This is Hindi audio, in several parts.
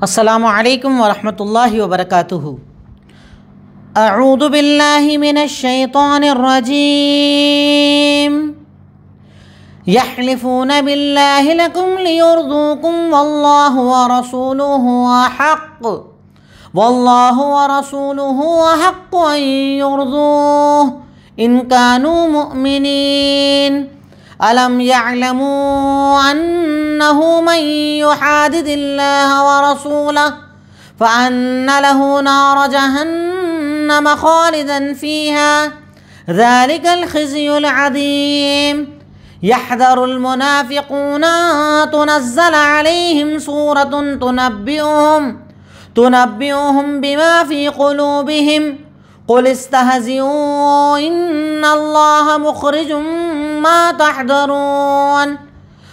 السلام عليكم ورحمة الله وبركاته أعوذ بالله من الشيطان الرجيم يحلفون بالله لكم ليرضوكم والله ورسوله حق والله ورسوله حق أن يرضوه إن كانوا مؤمنين ألم يعلموا أنه من يحادد الله ورسوله فأن له نار جهنم خالدا فيها ذلك الخزي العظيم يحذر المنافقون تنزل عليهم سورة تنبئهم تنبئهم بما في قلوبهم قل استهزئوا إن الله مخرج ما تحضرون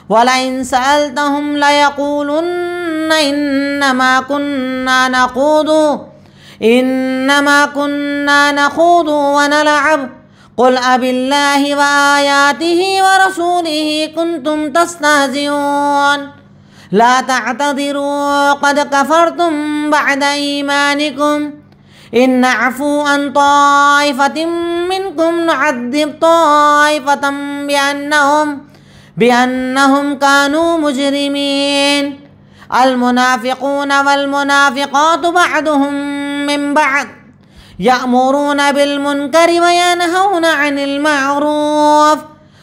ولئن سألتهم ليقولن إنما كنا نخوض إنما كنا نخوض ونلعب قل أب الله وآياته ورسوله كنتم تستهزئون لا تعتذروا قد كفرتم بعد إيمانكم إن نعفو عن طائفة منكم نعذب طائفة بأنهم بأنهم كانوا مجرمين المنافقون والمنافقات بعضهم من بعض يأمرون بالمنكر وينهون عن المعروف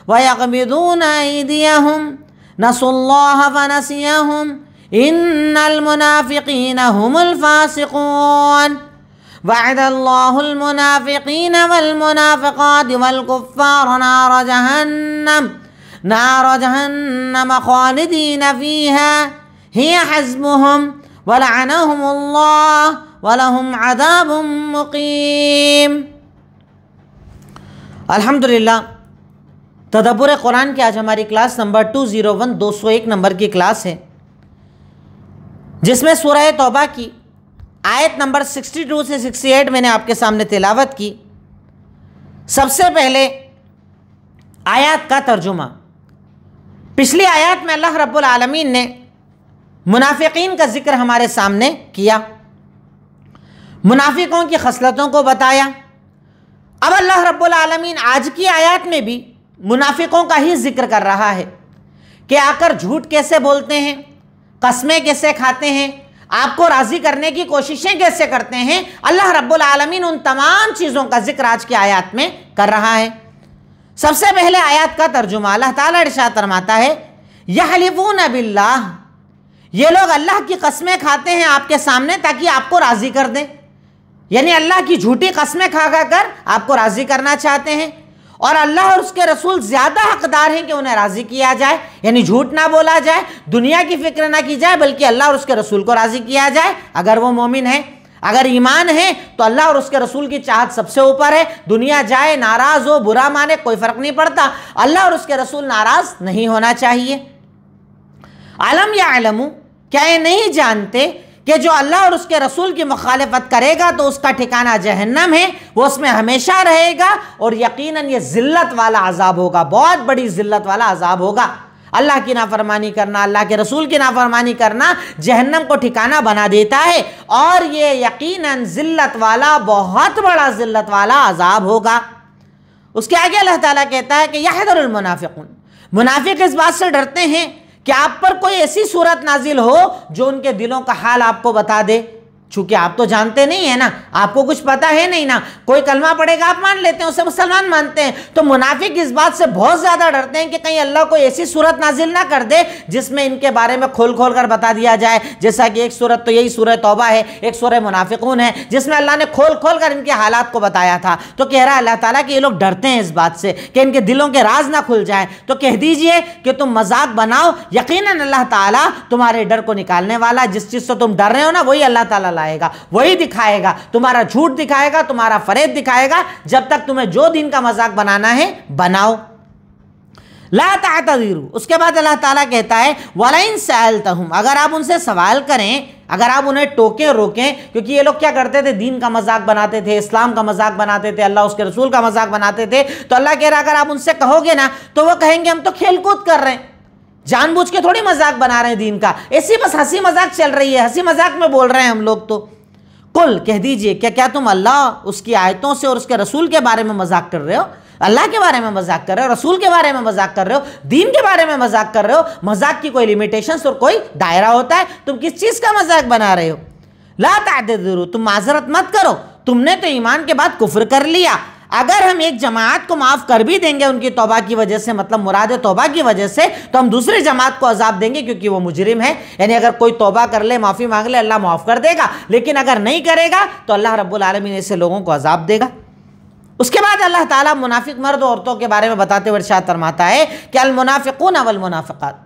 ويقبضون أيديهم نسوا الله فنسيهم إن المنافقين هم الفاسقون وعد الله المنافقين والمنافقات والكفار نار جهنم نار جهنم خالدين فيها هي حزبهم ولعنهم الله ولهم عذاب مقيم الحمد لله تدبر قرآن کی آج ہماری کلاس نمبر 201 201 نمبر کی کلاس ہے جس میں سورہ توبہ کی आयत नंबर 62 से 68 मैंने आपके सामने तिलावत की सबसे पहले आयत का तर्जुमा पिछली आयत में अल्लाह रब्बुल आलमीन ने मुनाफिकीन का जिक्र हमारे सामने किया मुनाफिकों की खसलतों को बताया अब अल्लाह रब्बुल आलमीन आज की आयत में भी मुनाफिकों का ही जिक्र कर रहा है कि आकर झूठ कैसे बोलते हैं कस्में कैसे खाते हैं आपको राजी करने की कोशिशें कैसे करते हैं अल्लाह रब्बुल आलमीन उन तमाम चीज़ों का जिक्र आज की आयात में कर रहा है सबसे पहले आयात का तर्जुमा अल्लाह ताला इरशाद फरमाता है यहलिफून बिल्लाह ये लोग अल्लाह की कस्में खाते हैं आपके सामने ताकि आपको राज़ी कर दें यानी अल्लाह की झूठी कस्में खा खा कर आपको राज़ी करना चाहते हैं और अल्लाह और उसके रसूल ज़्यादा हकदार हैं कि उन्हें राज़ी किया जाए यानी झूठ ना बोला जाए दुनिया की फिक्र ना की जाए बल्कि अल्लाह और उसके रसूल को राज़ी किया जाए अगर वो मोमिन है अगर ईमान है तो अल्लाह और उसके रसूल की चाहत सबसे ऊपर है दुनिया जाए नाराज़ हो बुरा माने कोई फ़र्क नहीं पड़ता अल्लाह और उसके रसूल नाराज़ नहीं होना चाहिए आलम या आलमू क्या ये नहीं जानते कि जो अल्लाह और उसके रसूल की मुखालफत करेगा तो उसका ठिकाना जहन्नम है वो उसमें हमेशा रहेगा और यकीन ये ज़िल्लत वाला अजाब होगा बहुत बड़ी ज़िल्लत वाला अजाब होगा अल्लाह की नाफरमानी करना अल्लाह के रसूल की नाफरमानी करना जहन्नम को ठिकाना बना देता है और ये यकीनन ज़िल्लत वाला बहुत बड़ा ज़िल्लत वाला अजाब होगा उसके आगे अल्लाह ताला कहता है कि यहदरमनाफ़िकून मुनाफिक इस बात से डरते हैं क्या आप पर कोई ऐसी सूरत नाजिल हो जो उनके दिलों का हाल आपको बता दे चूंकि आप तो जानते नहीं है ना आपको कुछ पता है नहीं ना कोई कलमा पड़ेगा आप मान लेते हैं उसे मुसलमान मानते हैं तो मुनाफिक इस बात से बहुत ज़्यादा डरते हैं कि कहीं अल्लाह को ऐसी सूरत नाजिल ना कर दे जिसमें इनके बारे में खोल खोल कर बता दिया जाए जैसा कि एक सूरत तो यही सूरत तोबा है एक सूरह मुनाफिकून है जिसमें अल्लाह ने खोल खोल कर इनके हालात को बताया था तो कह रहा है अल्लाह ताला कि ये लोग डरते हैं इस बात से कि इनके दिलों के राज ना खुल जाए तो कह दीजिए कि तुम मजाक बनाओ यकीन अल्लाह तुम्हारे डर को निकालने वाला जिस चीज़ से तुम डर रहे हो ना वही अल्लाह तला दिखाएगा वही दिखाएगा तुम्हारा झूठ दिखाएगा तुम्हारा फरेब दिखाएगा जब तक तुम्हें जो दिन का मजाक बनाना है बनाओ लातर उसके बाद अल्लाह ताला कहता है वालाइन इन सैल तहम अगर आप उनसे सवाल करें अगर आप उन्हें टोकें रोकें क्योंकि ये लोग क्या करते थे दीन का मजाक बनाते थे इस्लाम का मजाक बनाते थे अल्लाह उसके रसूल का मजाक बनाते थे तो अल्लाह कह रहा अगर आप उनसे कहोगे ना तो वो कहेंगे हम तो खेलकूद कर रहे हैं जानबूझ के थोड़ी मजाक बना रहे हैं दीन का ऐसी बस हंसी मजाक चल रही है हंसी मजाक में बोल रहे हैं हम लोग तो कुल कह दीजिए क्या क्या तुम अल्लाह उसकी आयतों से और उसके रसूल के बारे में मजाक कर रहे हो अल्लाह के बारे में मजाक कर रहे हो रसूल के बारे में मजाक कर रहे हो दीन के बारे में मजाक कर रहे हो मजाक की कोई लिमिटेशंस और कोई दायरा होता है तुम किस चीज़ का मजाक बना रहे हो ला तुम माजरत मत करो तुमने तो ईमान के बाद कुफर कर लिया अगर हम एक जमात को माफ़ कर भी देंगे उनकी तोबा की वजह से मतलब मुराद तोबा की वजह से तो हम दूसरे जमात को अजाब देंगे क्योंकि वो मुजरिम है यानी अगर कोई तोबा कर ले माफ़ी मांग ले अल्लाह माफ़ कर देगा लेकिन अगर नहीं करेगा तो अल्लाह रब्लमिन ऐसे लोगों को अजाब देगा उसके बाद अल्लाह ताला मुनाफिक मर्द औरतों के बारे में बताते हुए इर्शाद फरमाता है कि अलमुनाफ़िकून मुनाफिकात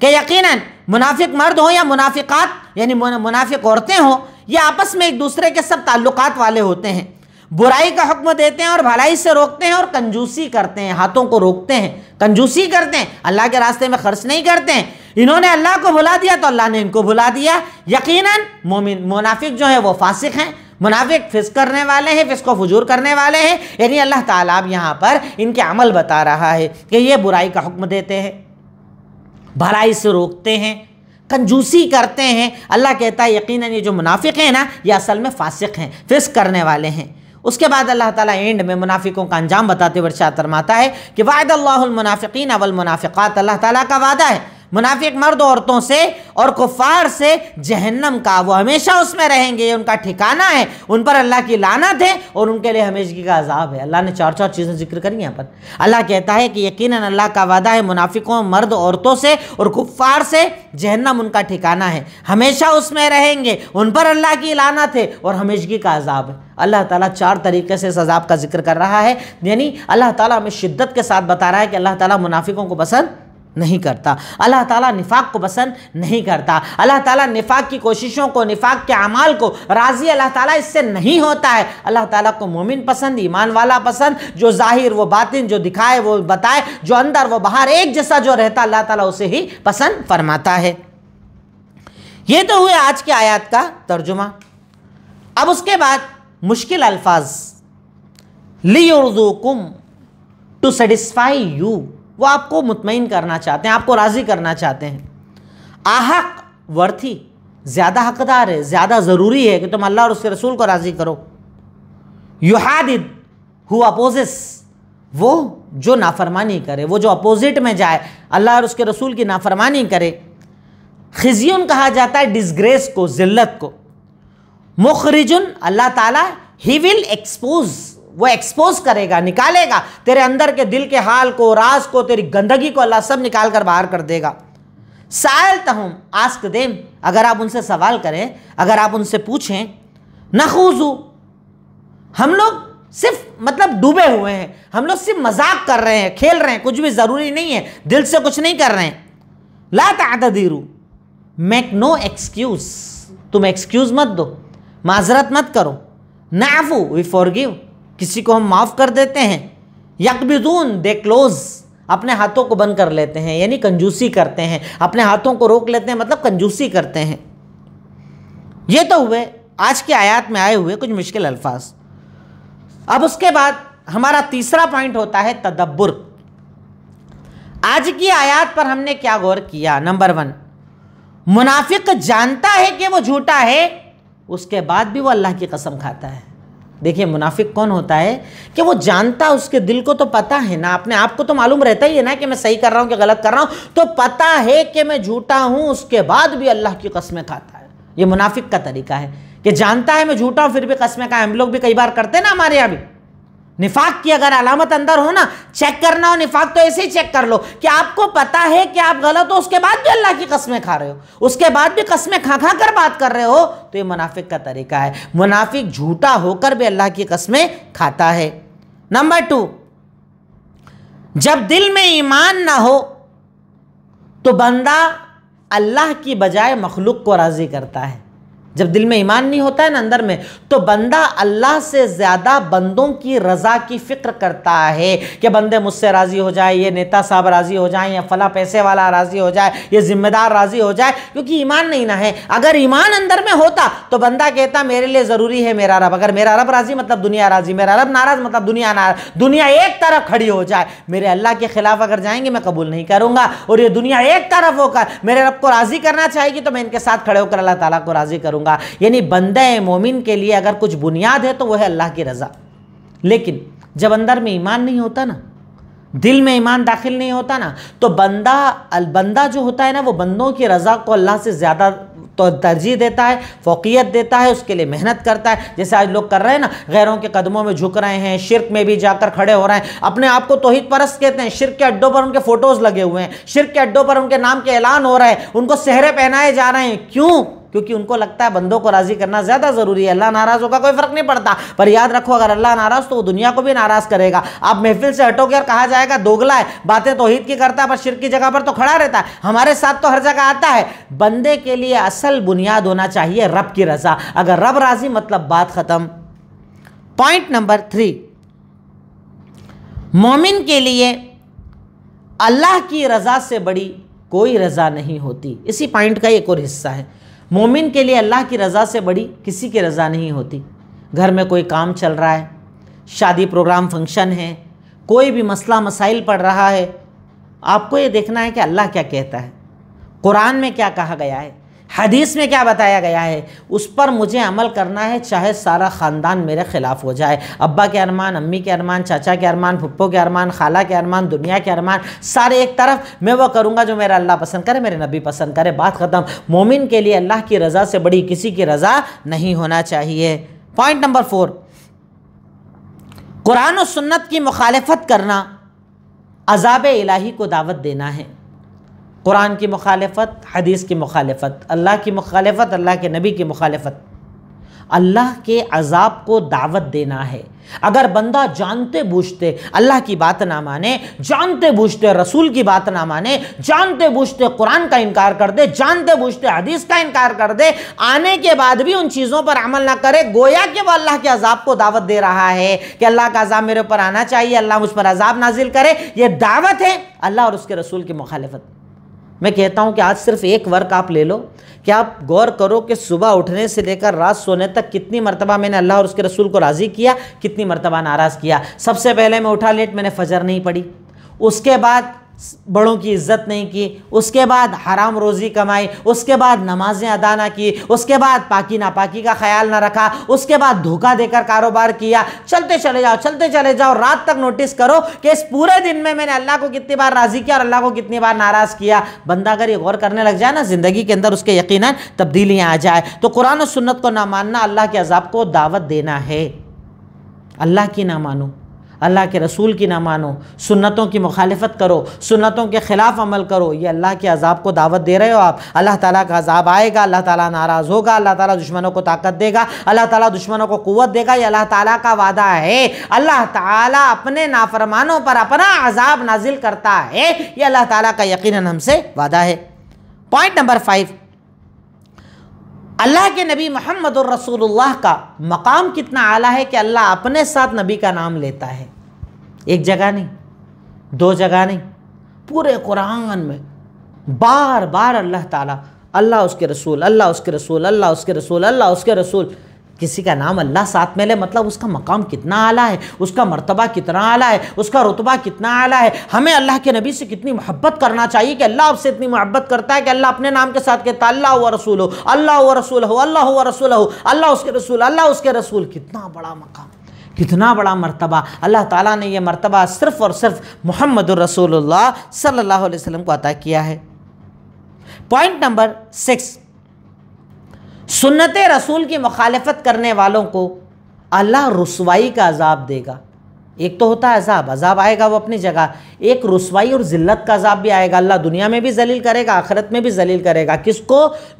के यकीनन मुनाफिक मर्द हो या मुनाफिकात यानी मुनाफिक औरतें हों ये आपस में एक दूसरे के सब ताल्लुकात वाले होते हैं बुराई का हुक्म देते हैं और भलाई से रोकते हैं और कंजूसी करते हैं हाथों को रोकते हैं कंजूसी करते हैं अल्लाह के रास्ते में खर्च नहीं करते हैं इन्होंने अल्लाह को भुला दिया तो अल्लाह ने इनको भुला दिया यकीन मोमिन मुनाफिक जो है वो फासिक हैं मुनाफिक फिस करने वाले हैं फिस को फजूर करने वाले हैं यानी अल्लाह तब यहाँ पर इनके अमल बता रहा है कि ये बुराई का हुक्म देते हैं भलाई से रोकते हैं कंजूसी करते हैं अल्लाह कहता है यकीन ये जो मुनाफिक हैं ना ये असल में फासिक हैं फिस करने वाले हैं उसके बाद अल्लाह ताला एंड में मुनाफिकों का अंजाम बताते वर्षा फरमाता है कि वायदल मुनाफिकीन अवल मुनाफिकात अल्लाह ताला का वादा है मुनाफिक मर्द औरतों से और कुफार से जहन्नम का वो हमेशा उसमें रहेंगे ये उनका ठिकाना है उन पर अल्लाह की लानत है और उनके लिए हमेशगी का अजाब है अल्लाह ने चार चार चीज़ें जिक्र करी यहाँ पर अल्लाह कहता है कि यकीन अल्लाह का वादा है मुनाफिकों मर्द औरतों से और कुफार से जहन्नम उनका ठिकाना है हमेशा उसमें रहेंगे उन पर अल्लाह की लानत है और हमेशगी का अजाब है अल्लाह ताला चार तरीके से इस अजाब का जिक्र कर रहा है यानी अल्लाह ताला हमें शिद्दत के साथ बता रहा है कि अल्लाह ताला मुनाफिकों को पसंद नहीं करता अल्लाह ताला निफाक को पसंद नहीं करता अल्लाह ताला निफाक की कोशिशों को निफाक के अमाल को राज़ी अल्लाह ताला इससे नहीं होता है अल्लाह ताला को मोमिन पसंद ईमान वाला पसंद जो जाहिर वो बातिन जो दिखाए वो बताए जो अंदर वो बाहर एक जैसा जो रहता अल्लाह ताला उसे ही पसंद फरमाता है ये तो हुए आज के आयात का तर्जुमा अब उसके बाद मुश्किल अल्फाज ली उर्दू कुम टू सेटिस्फाई यू वो आपको मुतमिन करना चाहते हैं आपको राज़ी करना चाहते हैं आहक वर्थी ज़्यादा हकदार है ज़्यादा ज़रूरी है कि तुम अल्लाह और उसके रसूल को राज़ी करो युहादिद हु अपोजिस वो जो नाफरमानी करे वो जो अपोजिट में जाए अल्लाह और उसके रसूल की नाफरमानी करे खिजियन कहा जाता है डिसग्रेस को ज़िल्लत को मुखरिजुन अल्लाह ताला ही विल एक्सपोज़ वो एक्सपोज करेगा निकालेगा तेरे अंदर के दिल के हाल को राज को तेरी गंदगी को अल्लाह सब निकाल कर बाहर कर देगा सायल तहम आस्क देम अगर आप उनसे सवाल करें अगर आप उनसे पूछें नखूजू हम लोग सिर्फ मतलब डूबे हुए हैं हम लोग सिर्फ मजाक कर रहे हैं खेल रहे हैं कुछ भी ज़रूरी नहीं है दिल से कुछ नहीं कर रहे हैं लात तदीरू मेक नो एक्सक्यूज़ तुम एक्सक्यूज़ मत दो माजरत मत करो नाफू वी फॉर गिव किसी को हम माफ़ कर देते हैं यकबिजून दे क्लोज़ अपने हाथों को बंद कर लेते हैं यानी कंजूसी करते हैं अपने हाथों को रोक लेते हैं मतलब कंजूसी करते हैं ये तो हुए आज के आयात में आए हुए कुछ मुश्किल अल्फाज अब उसके बाद हमारा तीसरा पॉइंट होता है तदब्बर आज की आयात पर हमने क्या गौर किया नंबर वन मुनाफिक जानता है कि वो झूठा है उसके बाद भी वो अल्लाह की कसम खाता है देखिए मुनाफिक कौन होता है कि वो जानता उसके दिल को तो पता है ना अपने आप को तो मालूम रहता ही है ना कि मैं सही कर रहा हूँ कि गलत कर रहा हूँ तो पता है कि मैं झूठा हूँ उसके बाद भी अल्लाह की कस्में खाता है ये मुनाफिक का तरीका है कि जानता है मैं झूठा हूँ फिर भी कस्में खाए हम लोग भी कई बार करते हैं ना हमारे यहाँ भी निफाक की अगर अलामत अंदर हो ना चेक करना हो निफाक तो ऐसे ही चेक कर लो कि आपको पता है कि आप गलत हो उसके बाद भी अल्लाह की कस्में खा रहे हो उसके बाद भी कस्में खा खा कर बात कर रहे हो तो ये मुनाफिक का तरीका है मुनाफिक झूठा होकर भी अल्लाह की कस्में खाता है नंबर टू जब दिल में ईमान ना हो तो बंदा अल्लाह की बजाय मखलूक को राज़ी करता है जब दिल में ईमान नहीं होता है ना अंदर में तो बंदा अल्लाह से ज़्यादा बंदों की रज़ा की फ़िक्र करता है कि बंदे मुझसे राज़ी हो जाए ये नेता साहब राज़ी हो जाए या फ़ला पैसे वाला राज़ी हो जाए ये ज़िम्मेदार राज़ी हो जाए क्योंकि ईमान नहीं ना है अगर ईमान अंदर में होता तो बंदा कहता मेरे लिए ज़रूरी है मेरा रब अगर मेरा रब राज़ी मतलब दुनिया राज़ी मेरा रब नाराज़ मतलब दुनिया नाराज दुनिया एक तरफ खड़ी हो जाए मेरे अल्लाह के ख़िलाफ़ अगर जाएंगे मैं कबूल नहीं करूँगा और ये दुनिया एक तरफ होकर मेरे रब को राज़ी करना चाहेगी तो मैं इनके साथ खड़े होकर अल्लाह ताली को राज़ी करूँगा करूँगा यानी बंद मोमिन के लिए अगर कुछ बुनियाद है तो वह है अल्लाह की रज़ा लेकिन जब अंदर में ईमान नहीं होता ना दिल में ईमान दाखिल नहीं होता ना तो बंदा बंदा जो होता है ना वो बंदों की रज़ा को अल्लाह से ज़्यादा तो तरजीह देता है फोकियत देता है उसके लिए मेहनत करता है जैसे आज लोग कर रहे हैं ना गैरों के कदमों में झुक रहे हैं शिरक में भी जाकर खड़े हो रहे हैं अपने आप को तोहित परस कहते हैं शिरक के अड्डों पर उनके फ़ोटोज़ लगे हुए हैं शिरक के अड्डों पर उनके नाम के ऐलान हो रहे हैं उनको सेहरे पहनाए जा रहे हैं क्यों क्योंकि उनको लगता है बंदों को राज़ी करना ज़्यादा ज़रूरी है अल्लाह नाराज़ होगा कोई फ़र्क नहीं पड़ता पर याद रखो अगर अल्लाह नाराज़ तो वो दुनिया को भी नाराज़ करेगा आप महफिल से हटोगे और कहा जाएगा दोगला है बातें तोहहीद की करता है पर शिर की जगह पर तो खड़ा रहता है हमारे साथ तो हर जगह आता है बंदे के लिए असल बुनियाद होना चाहिए रब की रज़ा अगर रब राज़ी मतलब बात ख़त्म पॉइंट नंबर थ्री मोमिन के लिए अल्लाह की रज़ा से बड़ी कोई रज़ा नहीं होती इसी पॉइंट का एक और हिस्सा है मोमिन के लिए अल्लाह की रज़ा से बड़ी किसी की रज़ा नहीं होती घर में कोई काम चल रहा है शादी प्रोग्राम फंक्शन है कोई भी मसला मसाइल पड़ रहा है आपको ये देखना है कि अल्लाह क्या कहता है कुरान में क्या कहा गया है हदीस में क्या बताया गया है उस पर मुझे अमल करना है चाहे सारा ख़ानदान मेरे ख़िलाफ़ हो जाए अब्बा के अरमान अम्मी के अरमान चाचा के अरमान पप्पो के अरमान खाला के अरमान दुनिया के अरमान सारे एक तरफ मैं वो करूँगा जो मेरा अल्लाह पसंद करे मेरे नबी पसंद करे बात ख़त्म मोमिन के लिए अल्लाह की रज़ा से बड़ी किसी की रज़ा नहीं होना चाहिए पॉइंट नंबर फोर कुरान और सुन्नत की मुखालफत करना अजाब इलाही को दावत देना है कुरान की मुखालफत हदीस की मुखालफत अल्लाह की मुखालफत अल्लाह के नबी की मुखालफत अल्लाह के अजाब को दावत देना है अगर बंदा जानते बूझते अल्लाह की बात ना माने जानते बूझते रसूल की बात ना माने जानते बूझते कुरान का इनकार कर दे जानते बूझते हदीस का इनकार कर दे आने के बाद भी उन चीज़ों पर अमल ना करे गोया कि वह अल्लाह के अजाब को दावत दे रहा है कि अल्लाह का अजाब मेरे ऊपर आना चाहिए अल्लाह मुझ पर अजाब नाजिल करे ये दावत है अल्लाह और उसके रसूल की मुखालफत मैं कहता हूँ कि आज सिर्फ एक वर्क आप ले लो कि आप गौर करो कि सुबह उठने से लेकर रात सोने तक कितनी मरतबा मैंने अल्लाह और उसके रसूल को राज़ी किया कितनी मरतबा नाराज़ किया सबसे पहले मैं उठा लेट मैंने फजर नहीं पड़ी उसके बाद बड़ों की इज्जत नहीं की उसके बाद हराम रोज़ी कमाई उसके बाद नमाज़ें अदा ना की उसके बाद पाकि नापाकी का ख्याल ना रखा उसके बाद धोखा देकर कारोबार किया चलते चले जाओ चलते चले जाओ रात तक नोटिस करो कि इस पूरे दिन में मैंने अल्लाह को कितनी बार राज़ी किया और अल्लाह को कितनी बार नाराज़ किया बंदा अगर ये गौर करने लग जाए ना ज़िंदगी के अंदर उसके यकीन तब्दीलियाँ आ जाए तो कुरान और सुन्नत को ना मानना अल्लाह के अजाब को दावत देना है अल्लाह की ना मानूँ अल्लाह के रसूल की ना मानो सुन्नतों की मुखालफत करो सुन्नतों के ख़िलाफ़ अमल करो ये अल्लाह के अजाब को दावत दे रहे हो आप अल्लाह ताला का अजाब आएगा अल्लाह ताला नाराज़ होगा अल्लाह ताला दुश्मनों को ताकत देगा अल्लाह ताला दुश्मनों को क़वत देगा ये अल्लाह ताला का वादा है अल्लाह ताला अपने नाफरमानों पर अपना अजाब नाजिल करता है ये अल्लाह ताला का यकीन हमसे वादा है पॉइंट नंबर फाइव अल्लाह के नबी मोहम्मद रसूलुल्लाह का मकाम कितना आला है कि अल्लाह अपने साथ नबी का नाम लेता है एक जगह नहीं दो जगह नहीं पूरे कुरान में बार बार अल्लाह ताला अल्लाह उसके रसूल अल्लाह उसके रसूल अल्लाह उसके रसूल अल्लाह उसके रसूल किसी का नाम अल्लाह साथ में ले मतलब उसका मकाम कितना आला है उसका मर्तबा कितना आला है उसका रुतबा कितना आला है हमें अल्लाह के नबी से कितनी मोहब्बत करना चाहिए कि अल्लाह आपसे इतनी मोहब्बत करता है कि अल्लाह अपने नाम के साथ कहता अल्लाह व रसूल हो अल्लाह व रसूल हो अल्लाह व रसूल हो अल्लाह उसके रसूल अल्लाह उसके रसूल कितना बड़ा मकाम कितना बड़ा मरतबा अल्लाह ताला ने यह मरतबा सिर्फ़ और सिर्फ मोहम्मद रसूलुल्लाह सल्लल्लाहु अलैहि वसल्लम को अता किया है पॉइंट नंबर सिक्स सुन्नत रसूल की मुखालफत करने वालों को अल्लाह रसवाई का अजाब देगा एक तो होता है अजाब अजाब आएगा वो अपनी जगह एक रसवाई और ज़िल्लत का अजाब भी आएगा अल्लाह दुनिया में भी जलील करेगा आखरत में भी जलील करेगा किसको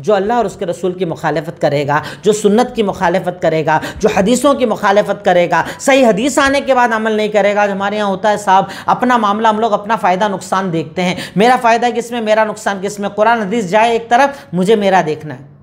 जो अल्लाह और उसके रसूल की मुखालफत करेगा जो सुन्नत की मुखालफत करेगा जो हदीसों की मुखालफत करेगा सही हदीस आने के बाद अमल नहीं करेगा हमारे यहाँ होता है साहब अपना मामला हम लोग अपना फ़ायदा नुकसान देखते हैं मेरा फ़ायदा किस में मेरा नुकसान किस में कुरान हदीस जाए एक तरफ मुझे मेरा देखना है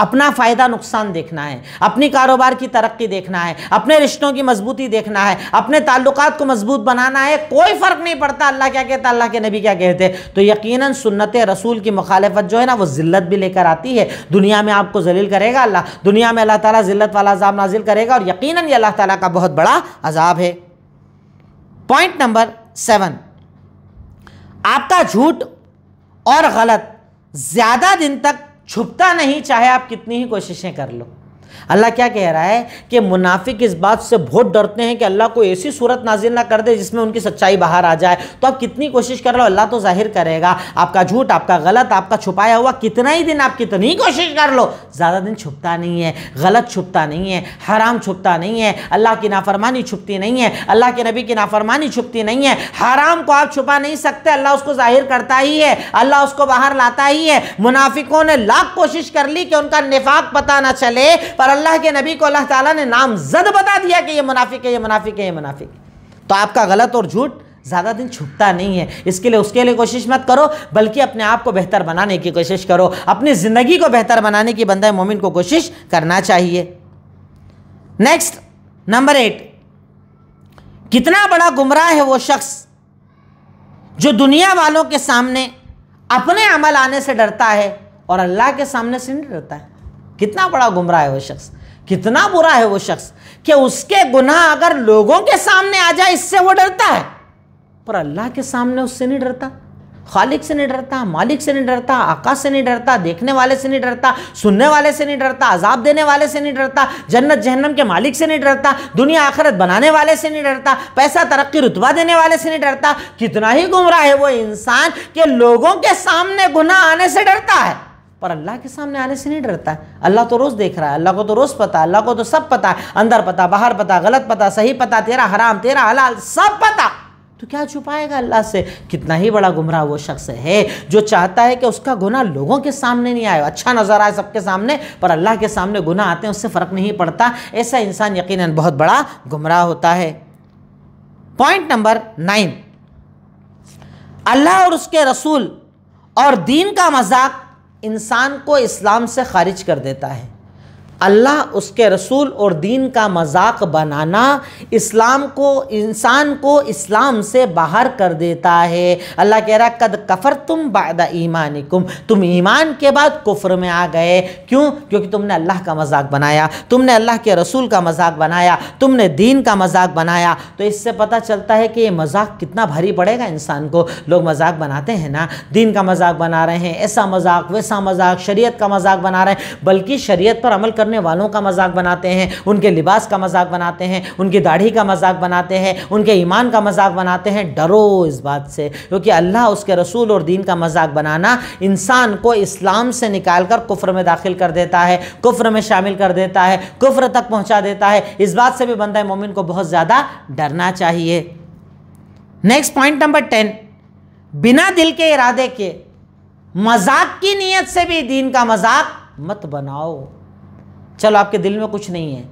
अपना फ़ायदा नुकसान देखना है अपनी कारोबार की तरक्की देखना है अपने रिश्तों की मजबूती देखना है अपने ताल्लुकात को मजबूत बनाना है कोई फ़र्क नहीं पड़ता अल्लाह क्या कहता अल्लाह के नबी क्या कहते तो यकीनन सुन्नत रसूल की मुखालफत जो है ना वो ज़िल्लत भी लेकर आती है दुनिया में आपको जलील करेगा अल्लाह दुनिया में अल्लाह ताली ज़िल्लत वाला अजाब नाजिल करेगा और यकीन ये अल्लाह ताली का बहुत बड़ा अजाब है पॉइंट नंबर सेवन आपका झूठ और गलत ज़्यादा दिन तक छुपता नहीं चाहे आप कितनी ही कोशिशें कर लो अल्लाह क्या कह रहा है कि मुनाफिक इस बात से बहुत डरते हैं कि अल्लाह को ऐसी सूरत नाजिल ना कर दे जिसमें उनकी सच्चाई बाहर आ जाए तो आप कितनी कोशिश कर रहे हो अल्लाह तो जाहिर करेगा आपका झूठ आपका गलत आपका छुपाया हुआ कितना ही दिन आप कितनी कोशिश कर लो ज़्यादा दिन छुपता नहीं है गलत छुपता नहीं है हराम छुपता नहीं है अल्लाह की नाफरमानी छुपती नहीं है अल्लाह के नबी की नाफरमानी छुपती नहीं है हराम को आप छुपा नहीं सकते अल्लाह उसको जाहिर करता ही है अल्लाह उसको बाहर लाता ही है मुनाफिकों ने लाख कोशिश कर ली कि उनका निफाक पता ना चले पर अल्लाह के नबी को अल्लाह ताला ने नाम जद बता दिया कि ये मुनाफिक है ये मुनाफिक है ये मुनाफिक है तो आपका गलत और झूठ ज़्यादा दिन छुपता नहीं है इसके लिए उसके लिए कोशिश मत करो बल्कि अपने आप को बेहतर बनाने की कोशिश करो अपनी ज़िंदगी को बेहतर बनाने की बंदा मोमिन को कोशिश करना चाहिए नेक्स्ट नंबर एट कितना बड़ा गुमराह है वो शख्स जो दुनिया वालों के सामने अपने अमल आने से डरता है और अल्लाह के सामने से नहीं डरता है कितना बड़ा गुमराह है वो शख्स कितना बुरा है वो शख्स कि उसके गुनाह अगर लोगों के सामने आ जाए इससे वो डरता है पर अल्लाह के सामने उससे नहीं डरता खालिक से नहीं डरता मालिक से नहीं डरता आकाश से नहीं डरता देखने वाले से नहीं डरता सुनने वाले से नहीं डरता अजाब देने वाले से नहीं डरता जन्नत जहन्नम के मालिक से नहीं डरता दुनिया आखरत बनाने वाले से नहीं डरता पैसा तरक्की रुतबा देने वाले से नहीं डरता कितना ही गुमराह है वो इंसान के लोगों के सामने गुनाह आने से डरता है पर अल्लाह के सामने आने से नहीं डरता है अल्लाह तो रोज़ देख रहा है अल्लाह को तो रोज़ पता है अल्लाह को तो सब पता है अंदर पता बाहर पता गलत पता सही पता तेरा हराम तेरा हलाल सब पता तो क्या छुपाएगा अल्लाह से कितना ही बड़ा गुमराह वो शख्स है जो चाहता है कि उसका गुना लोगों के सामने नहीं आए अच्छा नज़र आए सबके सामने पर अल्लाह के सामने गुना आते हैं उससे फ़र्क नहीं पड़ता ऐसा इंसान यकीन बहुत बड़ा गुमराह होता है पॉइंट नंबर नाइन अल्लाह और उसके रसूल और दीन का मजाक इंसान को इस्लाम से खारिज कर देता है अल्लाह उसके रसूल और दीन का मजाक बनाना इस्लाम को इंसान को इस्लाम से बाहर कर देता है अल्लाह कह रहा कद कफर तुम बाद ईमान तुम ईमान के बाद कुफर में आ गए क्यों क्योंकि तुमने अल्लाह का मजाक बनाया तुमने अल्लाह के रसूल का मजाक बनाया तुमने दीन का मजाक बनाया तो इससे पता चलता है कि ये मजाक कितना भारी पड़ेगा इंसान को लोग मजाक बनाते हैं ना दीन का मजाक बना रहे हैं ऐसा मजाक वैसा मजाक शरीय का मजाक बना रहे हैं बल्कि शरीय पर अमल कर करने वालों का मजाक बनाते हैं उनके लिबास का मजाक बनाते हैं उनकी दाढ़ी का मजाक बनाते हैं उनके ईमान का मजाक बनाते हैं डरो इस बात से क्योंकि अल्लाह उसके रसूल और दीन का मजाक बनाना इंसान को इस्लाम से निकाल कर कुफ्र में दाखिल कर देता है कुफ्र में शामिल कर देता है कुफ्र तक पहुँचा देता है इस बात से भी बंदा मोमिन को बहुत ज़्यादा डरना चाहिए नेक्स्ट पॉइंट नंबर टेन बिना दिल के इरादे के मजाक की नीयत से भी दीन का मजाक मत बनाओ चलो आपके दिल में कुछ नहीं है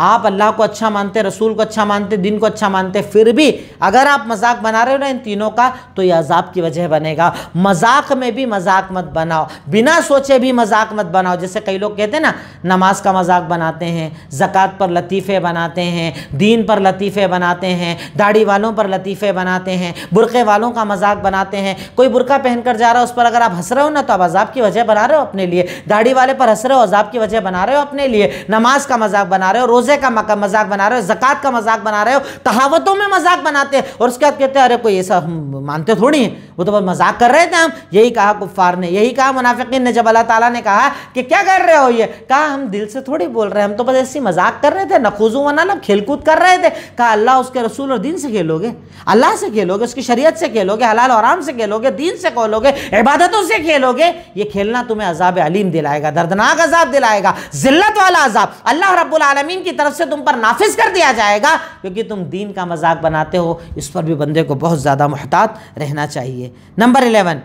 आप अल्लाह को अच्छा मानते रसूल को अच्छा मानते दिन को अच्छा मानते फिर भी अगर आप मजाक बना रहे हो ना इन तीनों का तो ये अजाब की वजह बनेगा मजाक में भी मजाक मत बनाओ बिना सोचे भी मजाक मत बनाओ जैसे कई लोग कहते हैं ना नमाज का मजाक बनाते हैं जक़ात पर लतीफ़े बनाते हैं दीन पर लतीफ़े बनाते हैं दाढ़ी वालों पर लतीफ़े बनाते हैं बुरक़े वालों का मजाक बनाते हैं कोई बुरका पहन कर जा रहा है उस पर अगर आप हंस रहे हो ना तो आप अजाब की वजह बना रहे हो अपने लिए दाढ़ी वाले पर हंस रहे हो अजाब की वजह बना रहे हो अपने लिए नमाज का मजाक बना रहे हो रोज़ रोज़े का मजाक बना रहे हो ज़क़़त का मजाक बना रहे हो कहावतों में मजाक बनाते हैं और उसके बाद कहते हैं अरे कोई ऐसा हम मानते थोड़ी हैं वो तो बस मजाक कर रहे थे हम यही कहा कुफ़ार ने यही कहा मुनाफिकिन ने जब अल्लाह ताला ने कहा कि क्या कर रहे हो ये कहा हम दिल से थोड़ी बोल रहे हैं हम तो बस ऐसी मजाक कर रहे थे नखूजू वनालब खेलकूद कर रहे थे कहा अल्लाह उसके रसूल और दिन से खेलोगे अल्लाह से खेलोगे उसकी शरीयत से खेलोगे हलाल आराम से खेलोगे दीन से खोलोगे इबादतों से खेलोगे ये खेलना तुम्हें अजाब अलीम दिलाएगा दर्दनाक अजाब दिलाएगा जिल्लत वाला अजाब अल्लाह रबुल आलमीन की की तरफ से तुम पर नाफिज कर दिया जाएगा क्योंकि तुम दीन का मजाक बनाते हो इस पर भी बंदे को बहुत ज़्यादा महतात रहना चाहिए नंबर इलेवन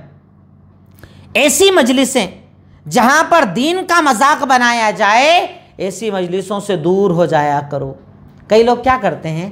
ऐसी मजलिसें जहाँ पर दीन का मजाक बनाया जाए ऐसी मजलिसों से दूर हो जाया करो कई लोग क्या करते हैं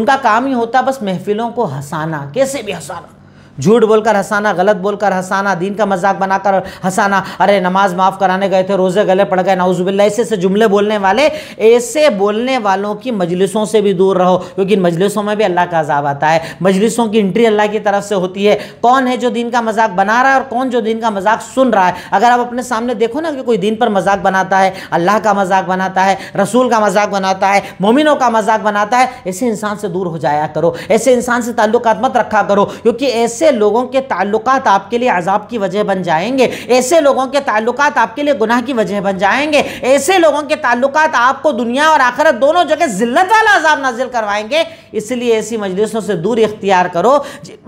उनका काम ही होता बस महफिलों को हंसाना कैसे भी हंसाना झूठ बोलकर हंसाना गलत बोलकर हंसाना दीन का मजाक बनाकर हंसाना अरे नमाज माफ़ कराने गए थे रोज़े गले पड़ गए नाउजुबिल्ला ऐसे ऐसे जुमले बोलने वाले ऐसे बोलने वालों की मजलिसों से भी दूर रहो क्योंकि मजलिसों में भी अल्लाह का अजाब आता है मजलिसों की एंट्री अल्लाह की तरफ से होती है कौन है जो दीन का मजाक बना रहा है और कौन जो दीन का मजाक सुन रहा है अगर आप अपने सामने देखो ना कि कोई दीन पर मजाक बनाता है अल्लाह का मजाक बनाता है रसूल का मजाक बनाता है मोमिनों का मजाक बनाता है ऐसे इंसान से दूर हो जाया करो ऐसे इंसान से ताल्लुकात मत रखा करो क्योंकि ऐसे ऐसे लोगों के ताल्लुक आपके लिए अजाब की वजह बन जाएंगे ऐसे लोगों के ताल्लुक आपके लिए गुनाह की वजह बन जाएंगे ऐसे लोगों के ताल्लुक आपको दुनिया और आखिरत दोनों जगह जिल्लत वाला अजाब नाजिल करवाएंगे इसलिए ऐसी मजलिसों से दूर इख्तियार करो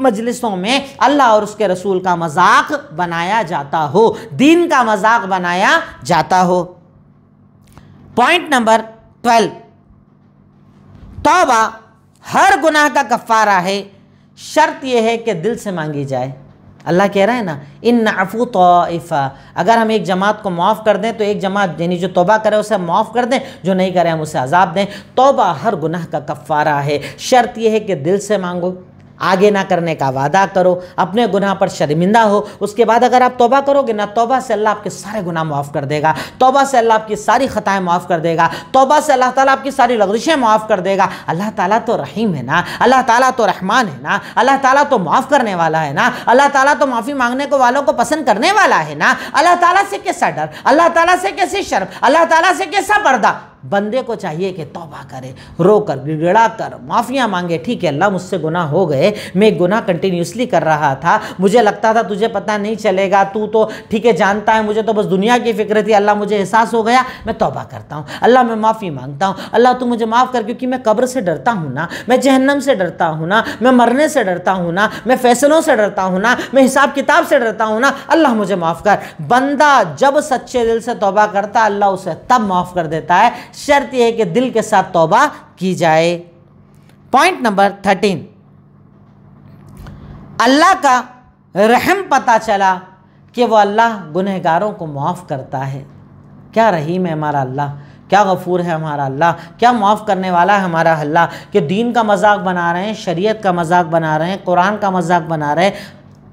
मजलिसों में अल्लाह और उसके रसूल का मजाक बनाया जाता हो दीन का मजाक बनाया जाता हो पॉइंट नंबर ट्वेल्व तोबा हर गुनाह का गफ्फारा है शर्त यह है कि दिल से मांगी जाए अल्लाह कह रहा है ना इन नाफू तोफ़ा अगर हम एक जमात को माफ़ कर दें तो एक जमात यानी जो तोबा करे उसे माफ़ कर दें जो नहीं करे हम उसे अजाब दें तोबा हर गुनाह का कफ़ारा है शर्त यह है कि दिल से मांगो आगे ना करने का वादा करो अपने गुनाह पर शर्मिंदा हो उसके बाद अगर आप तोबा करोगे ना तोबा से अल्लाह आपके सारे गुनाह माफ़ कर देगा तोबा से अल्लाह आपकी सारी ख़ताएं माफ़ कर देगा तोबा से अल्लाह ताला आपकी सारी लग्जिशें माफ़ कर देगा अल्लाह ताला तो रहीम है ना अल्लाह ताला तो रहमान है ना अल्लाह ताला तो माफ़ करने वाला है ना अल्लाह ताला तो माफ़ी मांगने को वालों को पसंद करने वाला है ना अल्लाह ताला से कैसा डर अल्लाह ताला से कैसी शर्म अल्लाह ताला से कैसा पर्दा बंदे को चाहिए कि तौबा करे रो कर गिड़गड़ा कर माफ़ियाँ मांगे ठीक है अल्लाह मुझसे गुनाह हो गए मैं गुनाह कंटिन्यूसली कर रहा था मुझे लगता था तुझे पता नहीं चलेगा तू तो ठीक है जानता है मुझे तो बस दुनिया की फिक्र थी अल्लाह मुझे एहसास हो गया मैं तोबा करता हूँ अल्लाह मैं माफ़ी मांगता हूँ अल्लाह तू मुझे माफ़ कर क्योंकि मैं कब्र से डरता हूँ ना मैं जहन्नम से डरता हूँ ना मैं मरने से डरता हूँ ना मैं फैसलों से डरता हूँ ना मैं हिसाब किताब से डरता हूँ ना अल्लाह मुझे माफ़ कर बंदा जब सच्चे दिल से तोबा करता अल्लाह उसे तब माफ़ कर देता है शर्त यह है कि दिल के साथ तौबा की जाए पॉइंट नंबर थर्टीन अल्लाह का रहम पता चला कि वह अल्लाह गुनहगारों को माफ़ करता है क्या रहीम है हमारा अल्लाह क्या गफूर है हमारा अल्लाह क्या माफ़ करने वाला है हमारा अल्लाह कि दीन का मजाक बना रहे हैं शरीयत का मजाक बना रहे हैं कुरान का मजाक बना रहे हैं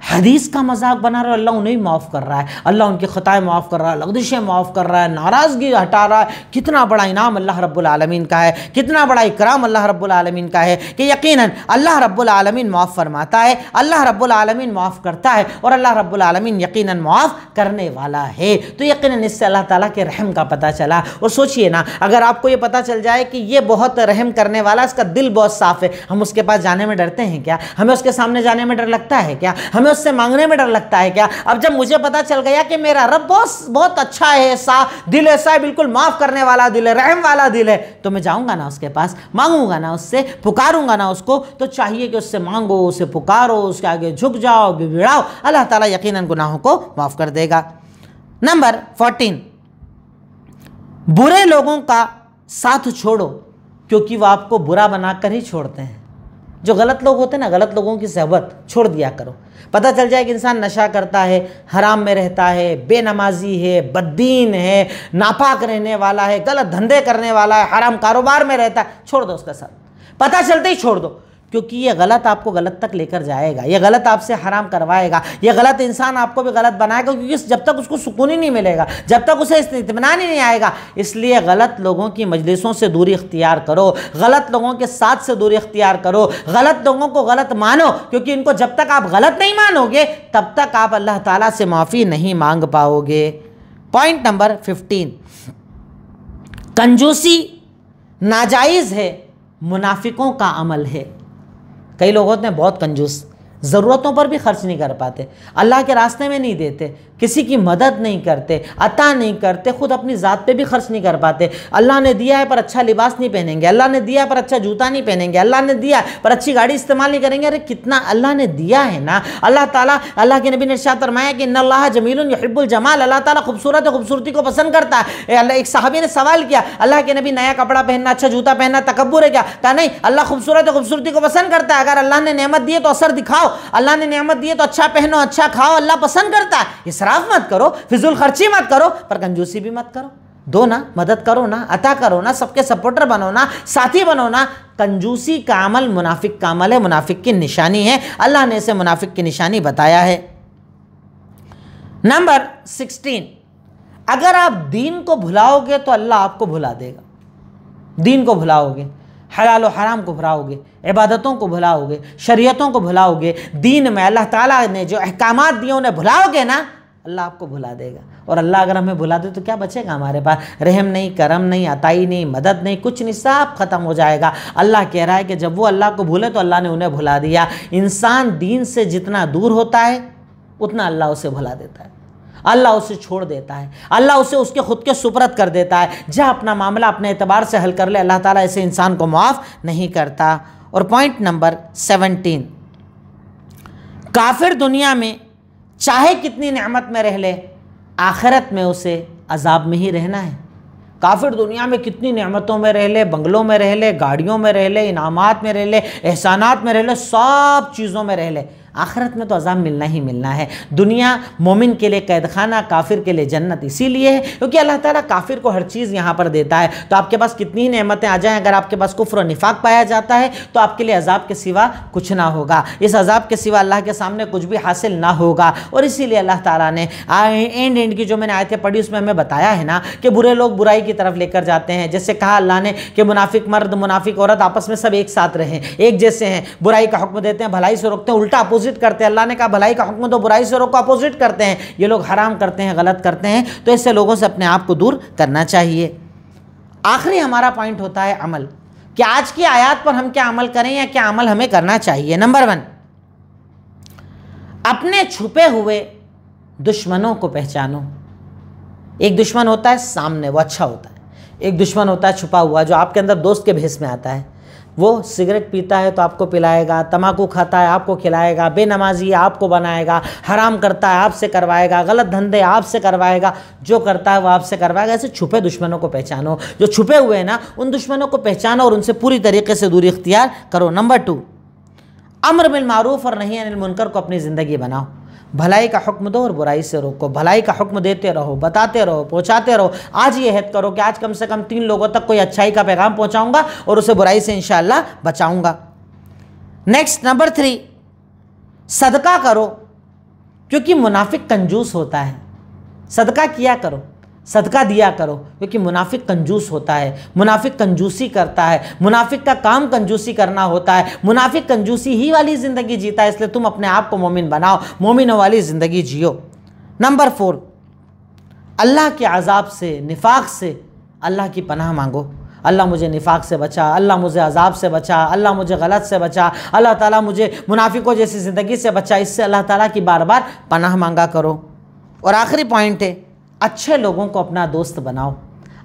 हदीस का मजाक बना रहे हो अल्लाह उन्हें माफ़ कर रहा है अल्लाह उनकी ख़ताएं माफ़ कर रहा है लगदिशें माफ़ कर रहा है नाराज़गी हटा रहा है कितना बड़ा इनाम अल्लाह रब्बुलमीन का है कितना बड़ा इकराम अल्लाह रब्बुलमीन का है कि यकीन अल्लाह रब्बुलमीन माफ़ फरमाता है अल्लाह रब्बुलमीन माफ़ करता है और अल्लाह रब्बुलमीन यकीन माफ़ करने वाला है तो यकीन इससे अल्लाह ताली के रहम का पता चला और सोचिए ना अगर आपको ये पता चल जाए कि ये बहुत रहम करने वाला इसका दिल बहुत साफ़ है हम उसके पास जाने में डरते हैं क्या हमें उसके सामने जाने में डर लगता है क्या हमें मुझे उससे मांगने में डर लगता है क्या अब जब मुझे पता चल गया कि मेरा रब बहुत बहुत अच्छा है ऐसा दिल ऐसा है बिल्कुल माफ़ करने वाला दिल है रहम वाला दिल है तो मैं जाऊंगा ना उसके पास मांगूंगा ना उससे पुकारूंगा ना उसको तो चाहिए कि उससे मांगो उसे पुकारो उसके आगे झुक जाओ बिबिड़ाओ अल्लाह ताला यकीन गुनाहों को माफ़ कर देगा नंबर फोर्टीन बुरे लोगों का साथ छोड़ो क्योंकि वह आपको बुरा बनाकर ही छोड़ते हैं जो गलत लोग होते हैं ना गलत लोगों की सहबत छोड़ दिया करो पता चल जाए कि इंसान नशा करता है हराम में रहता है बेनमाजी है बददीन है नापाक रहने वाला है गलत धंधे करने वाला है हराम कारोबार में रहता है छोड़ दो उसका साथ पता चलते ही छोड़ दो क्योंकि ये गलत आपको गलत तक लेकर जाएगा ये गलत आपसे हराम करवाएगा ये गलत इंसान आपको भी गलत बनाएगा क्योंकि जब तक उसको सुकून ही नहीं मिलेगा जब तक उसे इतमान ही नहीं आएगा इसलिए गलत लोगों की मजलिसों से दूरी इख्तियार करो गलत लोगों के साथ से दूरी इख्तियार करो गलत लोगों को गलत मानो क्योंकि इनको जब तक आप गलत नहीं मानोगे तब तक आप अल्लाह ताला से माफ़ी नहीं मांग पाओगे पॉइंट नंबर फिफ्टीन कंजूसी नाजायज़ है मुनाफिकों का अमल है कई लोग होते हैं बहुत कंजूस ज़रूरतों पर भी खर्च नहीं कर पाते अल्लाह के रास्ते में नहीं देते किसी की मदद नहीं करते अता नहीं करते ख़ुद अपनी ज़ात पे भी खर्च नहीं कर पाते अल्लाह ने दिया है पर अच्छा लिबास नहीं पहनेंगे अल्लाह ने दिया पर अच्छा जूता नहीं पहनेंगे अल्लाह ने दिया पर अच्छी गाड़ी इस्तेमाल नहीं करेंगे अरे कितना अल्लाह ने दिया है ना अल्लाह ताला अल्लाह के नबी ने शाह फरमाया कि अल्लाह जमील जमाल अल्लाह ताला खूबसूरत खूबसूरती को पसंद करता है एक साहबी ने सवाल किया अल्लाह के नबी नया कपड़ा पहनना अच्छा जूता पहनना तकबर है क्या कहा नहीं अल्लाह खूबसूरत खूबसूरती को पसंद करता है अगर अल्लाह ने नमत दिए तो असर दिखाओ अल्लाह ने नमत दिए तो अच्छा पहनो अच्छा खाओ अल्लाह पसंद करता है इसरा इसराफ मत करो फिजूल खर्ची मत करो पर कंजूसी भी मत करो दो ना मदद करो ना अता करो ना सबके सपोर्टर बनो ना साथी बनो ना कंजूसी का अमल मुनाफिक का अमल है मुनाफिक की निशानी है अल्लाह ने इसे मुनाफिक की निशानी बताया है नंबर सिक्सटीन अगर आप दीन को भुलाओगे तो अल्लाह आपको भुला देगा दीन को भुलाओगे हलाल हराम को भुलाओगे इबादतों को भुलाओगे शरीयतों को भुलाओगे दीन में अल्लाह ताला ने जो अहकाम दिए उन्हें भुलाओगे ना अल्लाह आपको भुला देगा और अल्लाह अगर हमें भुला दे तो क्या बचेगा हमारे पास रहम नहीं करम नहीं अताई नहीं मदद नहीं कुछ नहीं सब ख़त्म हो जाएगा अल्लाह कह रहा है कि जब वो अल्लाह को भूले तो अल्लाह ने उन्हें भुला दिया इंसान दीन से जितना दूर होता है उतना अल्लाह उसे भुला देता है अल्लाह उसे छोड़ देता है अल्लाह उसे उसके ख़ुद के सुपरत कर देता है जहाँ अपना मामला अपने एतबार से हल कर ले अल्लाह ताला ऐसे इंसान को माफ़ नहीं करता और पॉइंट नंबर सेवनटीन काफिर दुनिया में चाहे कितनी नेमत में रह ले आखिरत में उसे अजाब में ही रहना है काफिर दुनिया में कितनी नेमतों में रह ले बंगलों में रह ले गाड़ियों में रह ले इनामात में रह ले एहसानात में रह ले सब चीज़ों में रह ले आखिरत में तो अजाब मिलना ही मिलना है दुनिया मोमिन के लिए कैद खाना काफिर के लिए जन्नत इसीलिए है क्योंकि अल्लाह ताला काफिर को हर चीज़ यहाँ पर देता है तो आपके पास कितनी ही नेमतें आ जाएँ अगर आपके पास कुफ़र निफाक पाया जाता है तो आपके लिए अजाब के सिवा कुछ ना होगा इस अजाब के सिवा अल्लाह के सामने कुछ भी हासिल ना होगा और इसीलिए अल्लाह ताला ने एंड एंड की जो मैंने आयतें पढ़ी उसमें हमें बताया है ना कि बुरे लोग बुराई की तरफ लेकर जाते हैं जैसे कहा अल्लाह ने कि मुनाफिक मर्द मुनाफिक औरत आपस में सब एक साथ रहें एक जैसे हैं बुराई का हुक्म देते हैं भलाई से रोकते हैं उल्टा अपोजिट अपोजिट करते हैं अल्लाह ने कहा भलाई का हुक्म तो बुराई से रोको अपोजिट करते हैं ये लोग हराम करते हैं गलत करते हैं तो इससे लोगों से अपने आप को दूर करना चाहिए आखिरी हमारा पॉइंट होता है अमल कि आज की आयात पर हम क्या अमल करें या क्या अमल हमें करना चाहिए नंबर वन अपने छुपे हुए दुश्मनों को पहचानो एक दुश्मन होता है सामने वो अच्छा होता है एक दुश्मन होता है छुपा हुआ जो आपके अंदर दोस्त के भेस में आता है वो सिगरेट पीता है तो आपको पिलाएगा तमाकू खाता है आपको खिलाएगा बेनमाजी आपको बनाएगा हराम करता है आपसे करवाएगा गलत धंधे आपसे करवाएगा जो करता है वो आपसे करवाएगा ऐसे छुपे दुश्मनों को पहचानो जो छुपे हुए हैं ना उन दुश्मनों को पहचानो और उनसे पूरी तरीके से दूरी इख्तियार करो नंबर टू अमर बिल मारूफ और नहीं अनिल मुनकर को अपनी ज़िंदगी बनाओ भलाई का हुक्म दो और बुराई से रोको भलाई का हुक्म देते रहो बताते रहो पहुँचाते रहो आज ये हद करो कि आज कम से कम तीन लोगों तक कोई अच्छाई का पैगाम पहुंचाऊंगा और उसे बुराई से इन बचाऊँगा नेक्स्ट नंबर थ्री सदका करो क्योंकि मुनाफिक कंजूस होता है सदका किया करो सदका दिया करो क्योंकि मुनाफिक कंजूस होता है मुनाफिक कंजूसी करता है मुनाफिक का काम कंजूसी करना होता है मुनाफिक कंजूसी ही वाली ज़िंदगी जीता है इसलिए तुम अपने आप को मोमिन बनाओ मोमिनों वाली ज़िंदगी जियो नंबर फोर अल्लाह के अजाब से निफाक से अल्लाह की पनाह मांगो अल्लाह मुझे निफाक से बचा अल्लाह मुझे अजाब से बचा अल्लाह मुझे गलत से बचा अल्लाह ताला मुझे मुनाफिकों जैसी ज़िंदगी से बचा इससे अल्लाह ताला की बार बार पनाह मांगा करो और आखिरी पॉइंट है अच्छे लोगों को अपना दोस्त बनाओ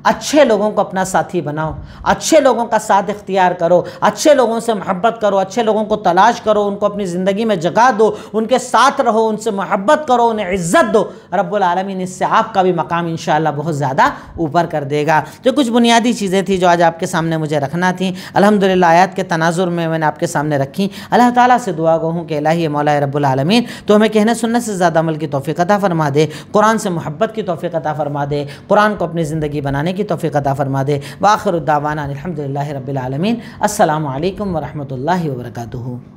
अच्छे लोगों को अपना साथी बनाओ अच्छे लोगों का साथ इख्तियार करो अच्छे लोगों से मोहब्बत करो अच्छे लोगों को तलाश करो उनको अपनी ज़िंदगी में जगा दो उनके साथ रहो उनसे मोहब्बत करो उन्हें इज़्ज़त दो रब्लमिन इससे आपका भी मकाम इन बहुत ज़्यादा ऊपर कर देगा तो कुछ बुनियादी चीज़ें थी जो आज आपके सामने मुझे रखना थी अलहमदिल्ला आयात के तनाजुर में मैंने आपके सामने रखी अल्लाह ताली से दुआ गो हूँ कि अल्लाह मौला रबालमीन तो हमें कहने सुनने से ज़्यादा अमल की तोफ़ी अता फ़रमा दे कुरान से मोहब्बत की तोफ़ी अता फ़रमा दे कुरान को अपनी ज़िंदगी बनाने की तोफ़ी अदा फ़रमा दे वाखर वाखरुद्दावाना अलहमदिल्ला रबालमीन असल वरहमल वर्का